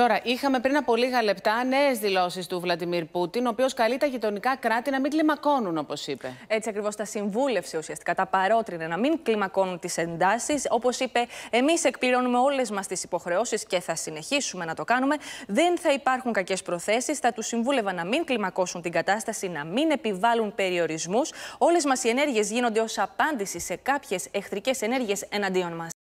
Τώρα, είχαμε πριν από λίγα λεπτά νέες δηλώσεις του Βλαντιμίρ Πούτιν, ο οποίος καλεί τα γειτονικά κράτη να μην κλιμακώνουν, όπως είπε. Έτσι ακριβώς τα συμβούλευσε ουσιαστικά, τα παρότρινε να μην κλιμακώνουν τις εντάσεις. Όπως είπε, εμείς εκπληρώνουμε όλες μας τις υποχρεώσεις και θα συνεχίσουμε να το κάνουμε. Δεν θα υπάρχουν κακές προθέσεις. Θα τους συμβούλευα να μην κλιμακώσουν την κατάσταση, να μην επιβάλλουν περιορισμούς. Όλες μας οι ενέργειες γίνονται ως απάντηση σε κάποιες εχθρικές ενέργειες εναντίον μας.